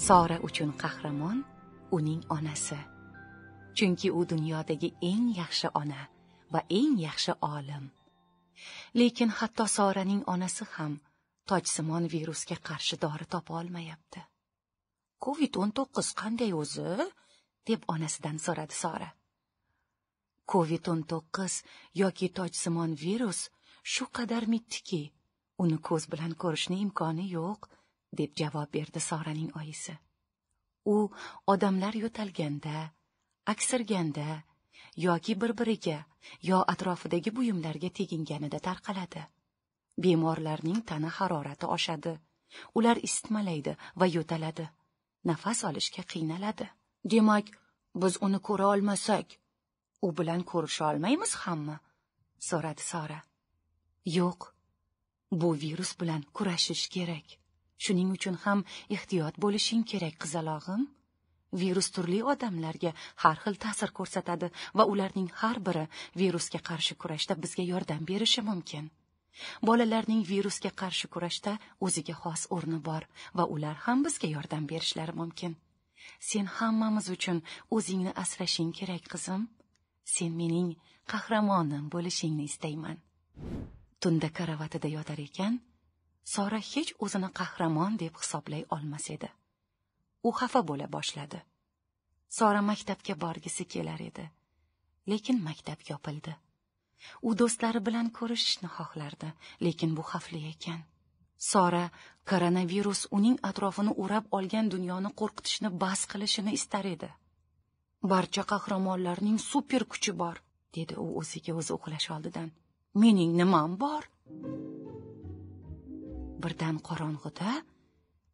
sora uchun qahramon uning onasi chunki u dunyodagi eng yaxshi ona va eng yaxshi olim lekin hatto soraning onasi ham tojsimon virusga qarshi dori topa olmayapti covid o'n to'qqiz qanday o'zi deb onasidan so'radi sora covid o'n to'qqiz yoki tojsimon virus shu qadar mittiki uni ko'z bilan ko'rishni imkoni yo'q deb javob berdi soraning oyisi u odamlar yo'talganda aksirganda yoki bir biriga yo atrofidagi buyumlarga teginganida tarqaladi bemorlarning tana harorati oshadi ular isitmalaydi va yo'taladi nafas olishga qiynaladi demak biz uni ko'ra olmasak u bilan ko'risha olmaymiz hammi so'radi sora yo'q bu virus bilan kurashish kerak shuning uchun ham ehtiyot bo'lishing kerak qizalog'im virus turli odamlarga har xil ta'sir ko'rsatadi va ularning har biri virusga qarshi kurashda bizga yordam berishi mumkin bolalarning virusga qarshi kurashda o'ziga xos o'rni bor va ular ham bizga yordam berishlari mumkin sen hammamiz uchun o'zingni asrashing kerak qizim sen mening qahramonim bo'lishingni istayman tunda karavatida yotar ekan sora hech o'zini qahramon deb hisoblay olmas edi u xafa bo'la boshladi sora maktabga borgisi kelar edi lekin maktab yopildi u do'stlari bilan ko'rishishni xohlardi lekin bu xavfli ekan sora koronavirus uning atrofini o'rab olgan dunyoni qo'rqitishni bas qilishini istar edi barcha qahramonlarning super kuchi bor dedi u o'ziga o'zi uxlash oldidan mening nimam bor birdan qorong'ida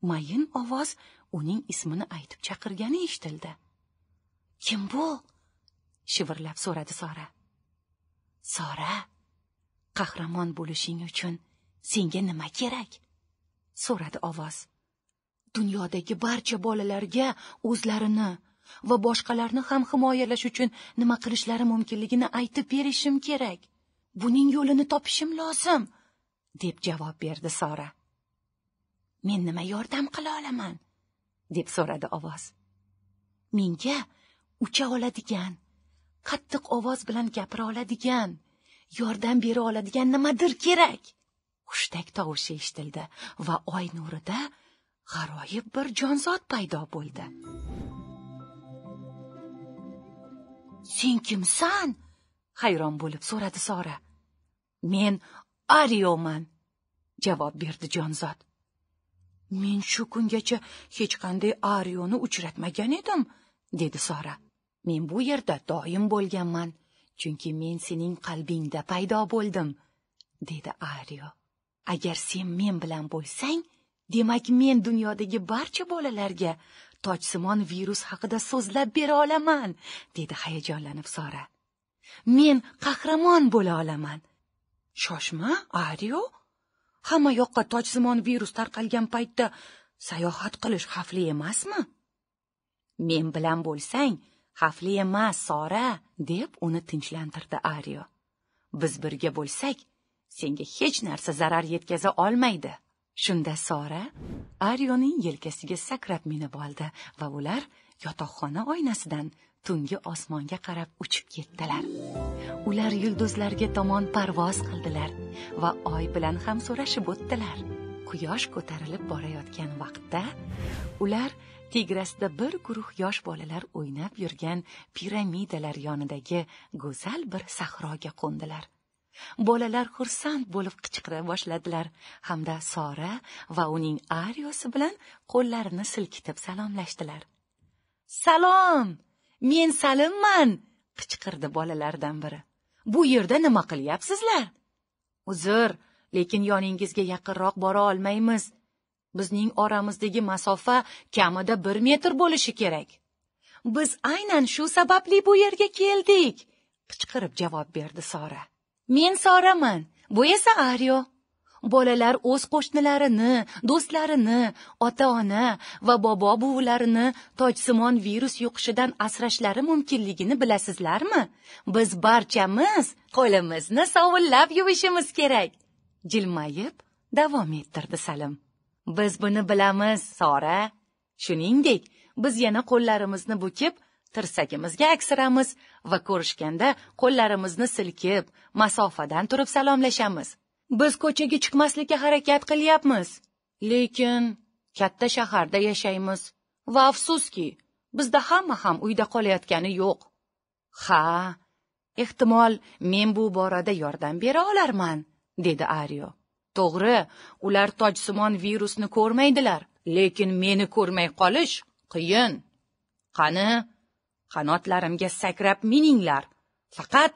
mayin ovoz uning ismini aytib chaqirgani eshitildi kim bu shivirlab so'radi sora sora qahramon bo'lishing uchun senga nima kerak so'radi ovoz dunyodagi barcha bolalarga o'zlarini va boshqalarni ham himoyalash uchun nima qilishlari mumkinligini aytib berishim kerak buning yo'lini topishim lozim deb javob berdi sora men nima yordam qila olaman deb so'radi ovoz menga ucha oladigan qattiq ovoz bilan gapira oladigan yordam bera oladigan nimadir kerak hushtak tovushi eshitildi va oy nurida g'aroyib bir jonzot paydo bo'ldi sen kimsan hayron bo'lib so'radi sora men arioman javob berdi jonzot men shu kungacha hech qanday arioni uchratmagan edim dedi sora men bu yerda doim bo'lganman chunki men sening qalbingda paydo bo'ldim dedi ario agar sen men bilan bo'lsang demak men dunyodagi barcha bolalarga tojsimon virus haqida so'zlab bera olaman dedi hayajonlanib sora men qahramon bo'la olaman shoshma ario hamma yoqqa tojsimon virus tarqalgan paytda sayohat qilish xavfli emasmi men bilan bo'lsang xavfli emas sora deb uni tinchlantirdi ario biz birga bo'lsak senga hech narsa zarar yetkaza olmaydi shunda sora arioning yelkasiga sakrab minib oldi va ular yotoqxona oynasidan tungi osmonga qarab uchib ketdilar ular yulduzlarga tomon parvoz qildilar va oy bilan ham so'rashib o'tdilar quyosh ko'tarilib borayotgan vaqtda ular tegrasida bir guruh yosh bolalar o'ynab yurgan piramidalar yonidagi go'zal bir sahroga qo'ndilar bolalar xursand bo'lib qichqira boshladilar hamda sora va uning ariyosi bilan qo'llarini silkitib salomlashdilar salom men salimman qichqirdi bolalardan biri bu yerda nima qilyapsizlar uzr lekin yoningizga yaqinroq bora olmaymiz bizning oramizdagi masofa kamida bir metr bo'lishi kerak biz aynan shu sababli bu yerga keldik qichqirib javob berdi sora men soraman bu esa aryo bolalar o'z qo'shnilarini do'stlarini ota ona va bobo buvilarini tojsimon virus yuqishidan asrashlari mumkinligini bilasizlarmi biz barchamiz qo'limizni sovunlab yuvishimiz kerak jilmayib davom ettirdi salim biz buni bilamiz sora shuningdek biz yana qo'llarimizni bukib tirsagimizga aksiramiz va ko'rishganda qo'llarimizni silkib masofadan turib salomlashamiz biz ko'chaga chiqmaslikka harakat qilyapmiz lekin katta shaharda yashaymiz va afsuski bizda hamma ham uyda qolayotgani yo'q ha ehtimol men bu borada yordam bera olarman dedi ario to'g'ri ular tojsimon virusni ko'rmaydilar lekin meni ko'rmay qolish qiyin qani qanotlarimga sakrab mininglar faqat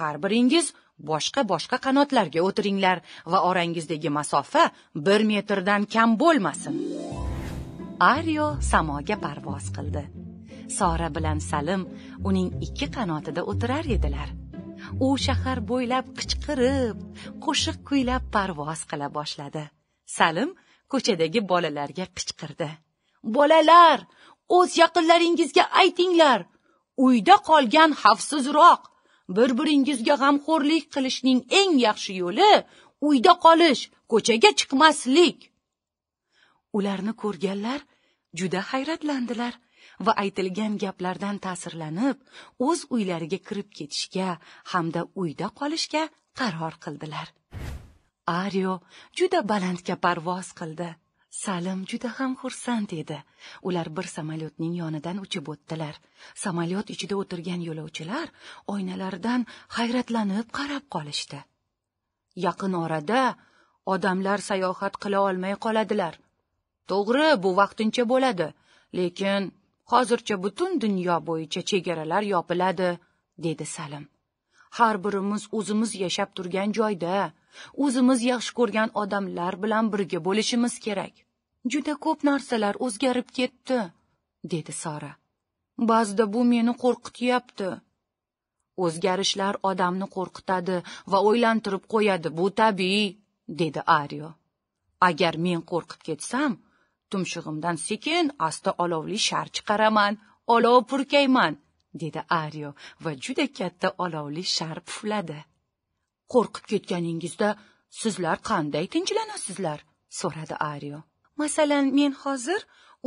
har biringiz boshqa boshqa qanotlarga o'tiringlar va orangizdagi masofa bir metrdan kam bo'lmasin ario samoga parvoz qildi sora bilan salim uning ikki qanotida o'tirar edilar u shahar bo'ylab qichqirib qo'shiq kuylab parvoz qila boshladi salim ko'chadagi bolalarga qichqirdi bolalar o'z yaqinlaringizga aytinglar uyda qolgan xavfsizroq bir biringizga g'amxo'rlik qilishning eng yaxshi yo'li uyda qolish ko'chaga chiqmaslik ularni ko'rganlar juda hayratlandilar va aytilgan gaplardan ta'sirlanib o'z uylariga kirib ketishga hamda uyda qolishga qaror qildilar ario juda balandga parvoz qildi salim juda ham xursand edi ular bir samolyotning yonidan uchib o'tdilar samolyot ichida o'tirgan yo'lovchilar oynalardan hayratlanib qarab qolishdi yaqin orada odamlar sayohat qila olmay qoladilar to'g'ri bu vaqtincha bo'ladi lekin hozircha butun dunyo bo'yicha chegaralar yopiladi dedi salim har birimiz o'zimiz yashab turgan joyda o'zimiz yaxshi ko'rgan odamlar bilan birga bo'lishimiz kerak juda ko'p narsalar o'zgarib ketdi dedi Sara. ba'zida bu meni qo'rqityapti o'zgarishlar odamni qo'rqitadi va o'ylantirib qo'yadi bu tabiiy dedi ario agar men qo'rqib ketsam tumshug'imdan sekin asta olovli shar chiqaraman olov purkayman dedi ario va juda katta olovli shar pufladi qo'rqib ketganingizda sizlar qanday tinchlanasizlar so'radi ario masalan men hozir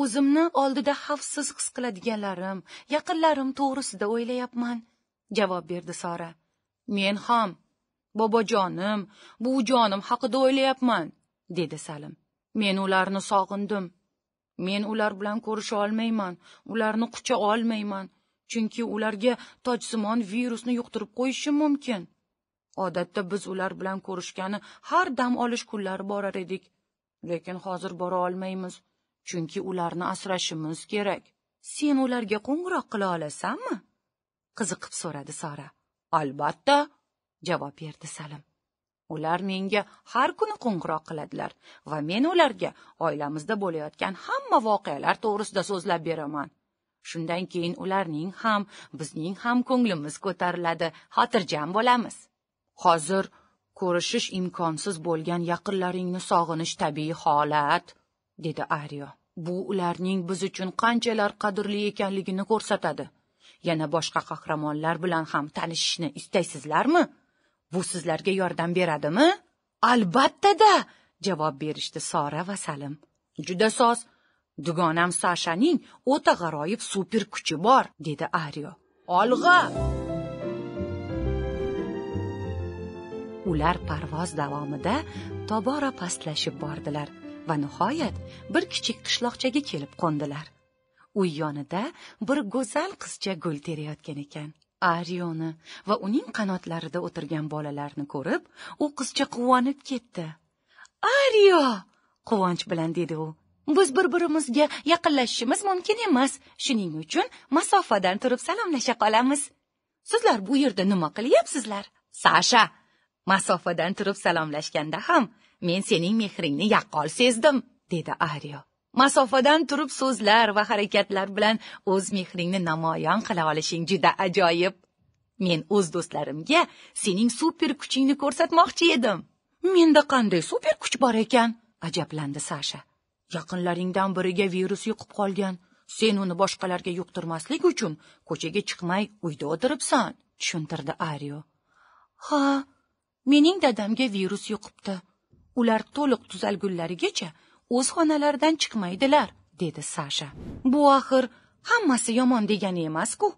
o'zimni oldida xavfsiz his qiladiganlarim yaqinlarim to'g'risida o'ylayapman javob berdi sora men ham bobojonim buvijonim haqida o'ylayapman dedi salim men ularni sog'indim men ular bilan ko'risha olmayman ularni qucha olmayman chunki ularga tojsimon virusni yuqtirib qo'yishim mumkin odatda biz ular bilan ko'rishgani har dam olish kunlari borar edik lekin hozir bora olmaymiz chunki ularni asrashimiz kerak sen ularga qo'ng'iroq qila olasanmi qiziqib so'radi sora albatta javob berdi salim ular menga har kuni qo'ng'iroq qiladilar va men ularga oilamizda bo'layotgan hamma voqealar to'g'risida so'zlab beraman shundan keyin ularning ham bizning ham ko'nglimiz ko'tariladi xotirjam bo'lamiz hozir ko'rishish imkonsiz bo'lgan yaqinlaringni sog'inish tabiiy holat dedi aryo bu ularning biz uchun qanchalar qadrli ekanligini ko'rsatadi yana boshqa qahramonlar bilan ham tanishishni istaysizlarmi bu sizlarga yordam beradimi albatta da javob berishdi sora va salim juda soz dugonam sashaning o'ta g'aroyib super kuchi bor dedi aryo olg'a ular parvoz davomida tobora pastlashib bordilar va nihoyat bir kichik qishloqchaga kelib qo'ndilar u yonida bir go'zal qizcha gul terayotgan ekan arioni va uning qanotlarida o'tirgan bolalarni ko'rib u qizcha quvonib ketdi ario quvonch bilan dedi u biz bir birimizga yaqinlashishimiz mumkin emas shuning uchun masofadan turib salomlasha qolamiz sizlar bu yerda nima qilyapsizlar sasha masofadan turib salomlashganda ham men sening mehringni yaqqol sezdim dedi aryo masofadan turib so'zlar va harakatlar bilan o'z mehringni namoyon qila olishing juda ajoyib men o'z do'stlarimga sening super kuchingni ko'rsatmoqchi edim menda qanday super kuch bor ekan ajablandi sasha yaqinlaringdan biriga virus yuqib qolgan sen uni boshqalarga yuqtirmaslik uchun ko'chaga chiqmay uyda o'tiribsan tushuntirdi aryo ha mening dadamga virus yuqibdi ular to'liq tuzalgunlarigacha o'z xonalaridan chiqmaydilar dedi sasha bu axir hammasi yomon degani emasku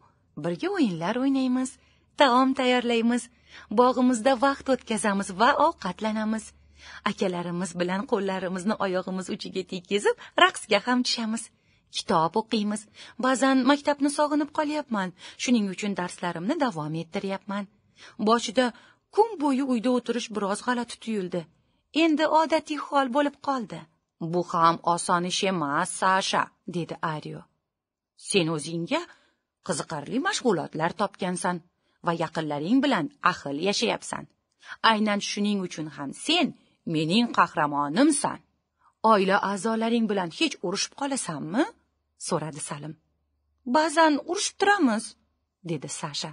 birga o'yinlar o'ynaymiz taom tayyorlaymiz bog'imizda vaqt o'tkazamiz va ovqatlanamiz akalarimiz bilan qo'llarimizni oyog'imiz uchiga tekkizib raqsga ham tushamiz kitob o'qiymiz ba'zan maktabni sog'inib qolyapman shuning uchun darslarimni davom ettiryapman boshida kun bo'yi uyda o'tirish biroz g'alati tuyuldi endi odatiy hol bo'lib qoldi bu ham oson ish emas sasha dedi ario sen o'zingga qiziqarli mashg'ulotlar topgansan va yaqinlaring bilan ahil yashayapsan aynan shuning uchun ham sen mening qahramonimsan oila a'zolaring bilan hech urushib qolasanmi so'radi salim ba'zan urushib turamiz dedi sasha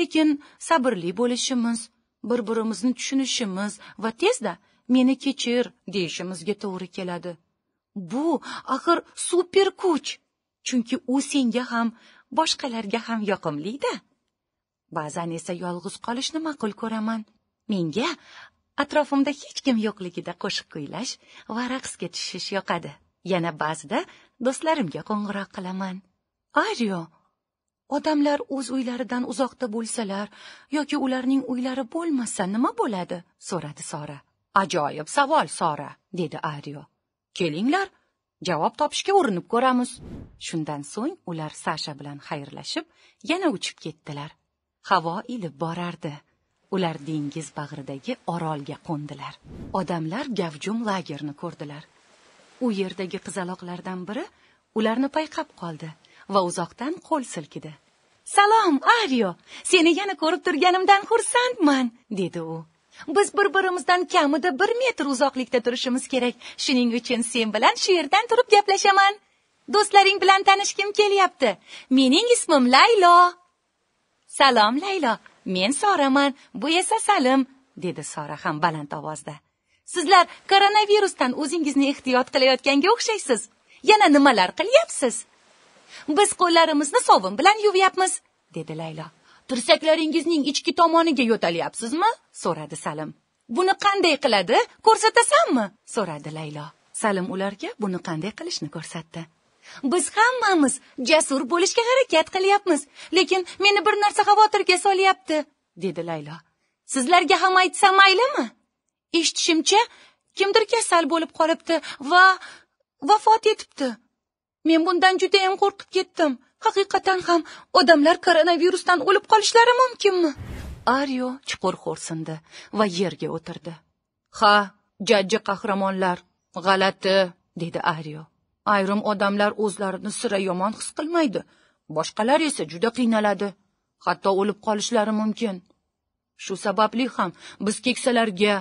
lekin sabrli bo'lishimiz bir birimizni tushunishimiz va tezda meni kechir deyishimizga to'g'ri keladi bu axir super kuch chunki u senga ham boshqalarga ham yoqimlida ba'zan esa yolg'iz qolishni ma'qul ko'raman menga atrofimda hech kim yo'qligida qo'shiq kuylash va raqsga tushish yoqadi yana ba'zida do'stlarimga qo'ng'iroq qilaman ario odamlar o'z uylaridan uzoqda bo'lsalar yoki ularning uylari bo'lmasa nima bo'ladi so'radi sora ajoyib savol sora dedi aryo kelinglar javob topishga urinib ko'ramiz shundan so'ng ular sasha bilan xayrlashib yana uchib ketdilar havo ilib borardi ular dengiz bag'ridagi orolga qo'ndilar odamlar gavjum lagerni ko'rdilar u yerdagi qizaloqlardan biri ularni payqab qoldi va uzoqdan qo'l silkidi salom ario seni yana ko'rib turganimdan xursandman dedi u biz bir birimizdan kamida bir metr uzoqlikda turishimiz kerak shuning uchun sen bilan shu yerdan turib gaplashaman do'stlaring bilan tanishgim kelyapti mening ismim laylo salom laylo men soraman bu esa salim dedi sora ham baland ovozda sizlar koronavirusdan o'zingizni ehtiyot qilayotganga o'xshaysiz yana nimalar qilyapsiz biz qo'llarimizni sovun bilan yuvyapmiz dedi laylo tirsaklaringizning ichki tomoniga yo'talyapsizmi so'radi salim buni qanday qiladi ko'rsatasanmi so'radi laylo salim ularga buni qanday qilishni ko'rsatdi biz hammamiz jasur bo'lishga harakat qilyapmiz lekin meni bir narsa xavotirga solyapti dedi laylo sizlarga ham aytsam maylimi eshitishimcha kimdir kasal bo'lib qolibdi va vafot etibdi men bundan juda ham qo'rqib ketdim haqiqatan ham odamlar koronavirusdan o'lib qolishlari mumkinmi ario chuqur xo'rsindi va yerga o'tirdi ha jajji qahramonlar g'alati dedi ario ayrim odamlar o'zlarini sira yomon his qilmaydi boshqalar esa juda qiynaladi hatto o'lib qolishlari mumkin shu sababli ham biz keksalarga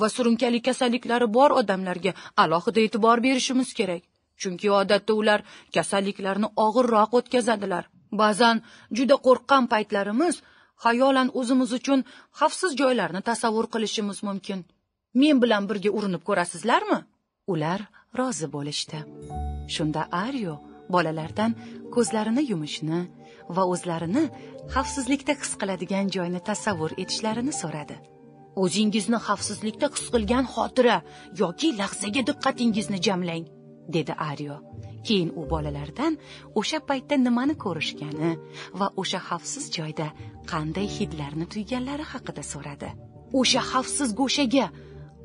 va surunkali kasalliklari bor odamlarga alohida e'tibor berishimiz kerak chunki odatda ular kasalliklarni og'irroq o'tkazadilar ba'zan juda qo'rqqan paytlarimiz xayolan o'zimiz uchun xavfsiz joylarni tasavvur qilishimiz mumkin men bilan birga urinib ko'rasizlarmi ular rozi bo'lishdi shunda aryo bolalardan ko'zlarini yumishni va o'zlarini xavfsizlikda his qiladigan joyni tasavvur etishlarini so'radi o'zingizni xavfsizlikda his qilgan xotira yoki lahzaga diqqatingizni jamlang dedi aryo keyin u bolalardan o'sha paytda nimani ko'rishgani va o'sha xavfsiz joyda qanday hidlarni tuyganlari haqida so'radi o'sha xavfsiz go'shaga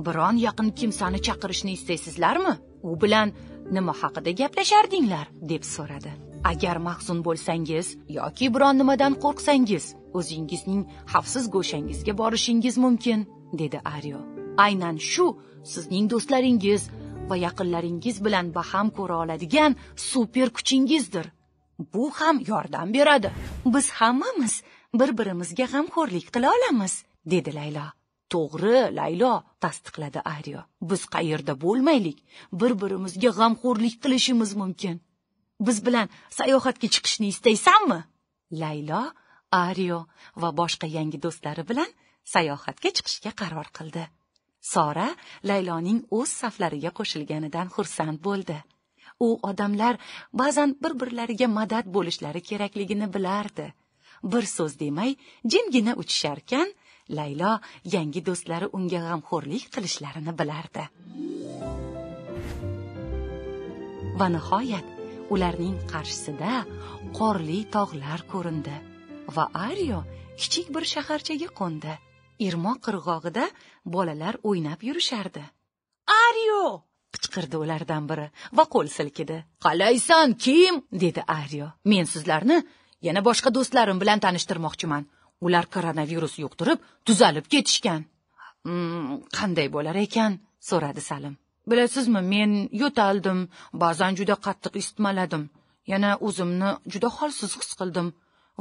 biron yaqin kimsani chaqirishni istaysizlarmi u bilan nima haqida gaplashardinglar deb so'radi agar mahzun bo'lsangiz yoki biron nimadan qo'rqsangiz o'zingizning xavfsiz go'shangizga borishingiz mumkin dedi aryo aynan shu sizning do'stlaringiz va yaqinlaringiz bilan baham ko'ra oladigan super kuchingizdir bu ham yordam beradi biz hammamiz bir birimizga g'amxo'rlik qila olamiz dedi laylo to'g'ri laylo tasdiqladi aryo biz qayerda bo'lmaylik bir birimizga g'amxo'rlik qilishimiz mumkin biz bilan sayohatga chiqishni istaysanmi laylo aryo va boshqa yangi do'stlari bilan sayohatga chiqishga qaror qildi sora layloning o'z saflariga qo'shilganidan xursand bo'ldi u odamlar ba'zan bir birlariga madad bo'lishlari kerakligini bilardi bir so'z demay jimgina uchisharkan laylo yangi do'stlari unga g'amxo'rlik qilishlarini bilardi va nihoyat ularning qarshisida qorli tog'lar ko'rindi va ario kichik bir shaharchaga qo'ndi irmoq qirg'og'ida bolalar o'ynab yurishardi aryo qichqirdi ulardan biri va qo'l silkidi qalaysan kim dedi aryo men sizlarni yana boshqa do'stlarim bilan tanishtirmoqchiman ular koronavirus yuqtirib tuzalib ketishgan hmm, qanday hmm, bo'lar ekan so'radi salim bilasizmi men yo'taldim ba'zan juda qattiq isitmaladim yana o'zimni juda holsiz his qildim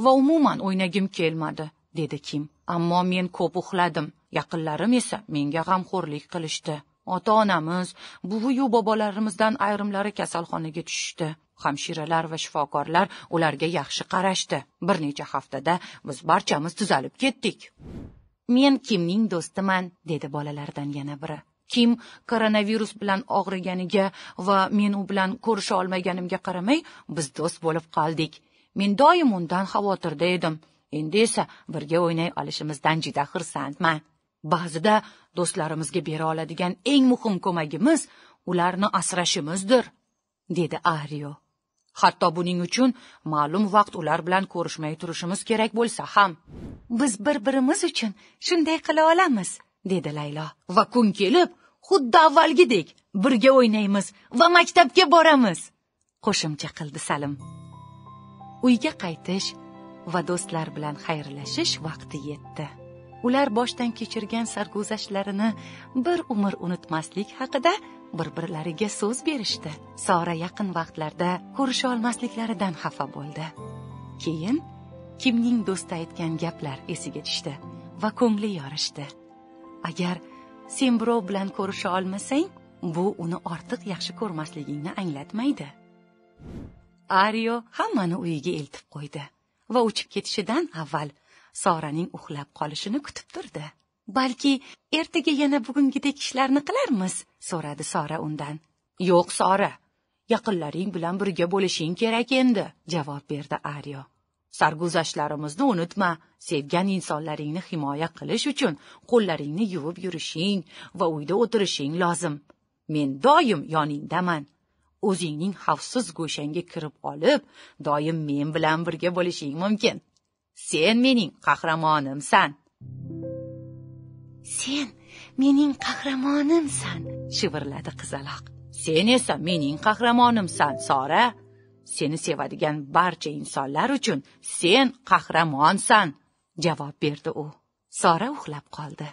va umuman o'ynagim kelmadi dedi kim ammo men ko'p uxladim yaqinlarim esa menga g'amxo'rlik qilishdi ota onamiz buvi-yu bobolarimizdan ayrimlari kasalxonaga tushishdi hamshiralar va shifokorlar ularga yaxshi qarashdi bir necha haftada biz barchamiz tuzalib ketdik men kimning do'stiman dedi bolalardan yana biri kim koronavirus bilan og'riganiga va men u bilan ko'risha olmaganimga qaramay biz do'st bo'lib qoldik men doim undan xavotirda edim endi esa birga o'ynay olishimizdan juda xursandman ba'zida do'stlarimizga bera oladigan eng muhim ko'magimiz ularni asrashimizdir dedi ario hatto buning uchun ma'lum vaqt ular bilan ko'rishmay turishimiz kerak bo'lsa ham biz bir birimiz uchun shunday qila olamiz dedi laylo va kun kelib xuddi avvalgidek birga o'ynaymiz va maktabga boramiz qo'shimcha qildi salim uyga qaytish va do'stlar bilan xayrlashish vaqti yetdi ular boshdan kechirgan sarguzashtlarini bir umr unutmaslik haqida bir birlariga so'z berishdi sora yaqin vaqtlarda ko'risholmasliklaridan xafa bo'ldi keyin kimning do'sti aytgan gaplar esiga tushdi va ko'ngli yorishdi agar sen birov bilan ko'risha olmasang bu uni ortiq yaxshi ko'rmasligingni anglatmaydi ario hammani uyiga eltib qo'ydi va uchib ketishidan avval soraning uxlab qolishini kutib turdi balki ertaga yana bugungidek ishlarni qilarmiz so'radi sora undan yo'q sora yaqinlaring bilan birga bo'lishing kerak endi javob berdi aryo sarguzashtlarimizni unutma sevgan insonlaringni himoya qilish uchun qo'llaringni yuvib yurishing va uyda o'tirishing lozim men doim yoningdaman o'zingning xavfsiz go'shangga kirib olib doim men bilan birga bo'lishing mumkin sen mening qahramonimsan sen mening qahramonimsan shivirladi qizaloq sen esa mening qahramonimsan sora seni sevadigan barcha insonlar uchun sen qahramonsan javob berdi u sora uxlab qoldi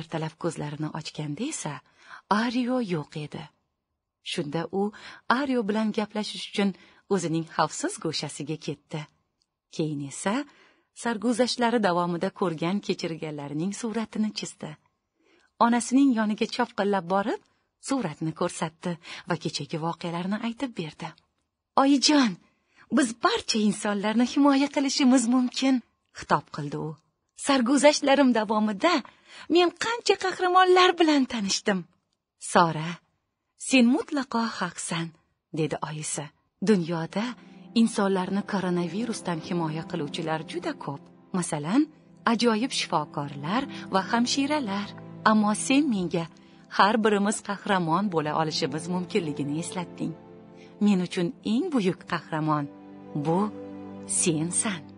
ertalab ko'zlarini ochganda esa ario yo'q edi shunda u ario bilan gaplashish uchun o'zining xavfsiz go'shasiga ketdi keyin esa sarguzashtlari davomida ko'rgan kechirganlarining suratini chizdi onasining yoniga chopqillab borib suratni ko'rsatdi va kechagi voqealarni aytib berdi oyijon biz barcha insonlarni himoya qilishimiz mumkin xitob qildi u sarguzashtlarim davomida men qancha qahramonlar bilan tanishdim sora sen mutlaqo haqsan dedi oyisi dunyoda insonlarni koronavirusdan himoya qiluvchilar juda ko'p masalan ajoyib shifokorlar va hamshiralar ammo sen menga har birimiz qahramon bo'la olishimiz mumkinligini eslatding men uchun eng buyuk qahramon bu sensan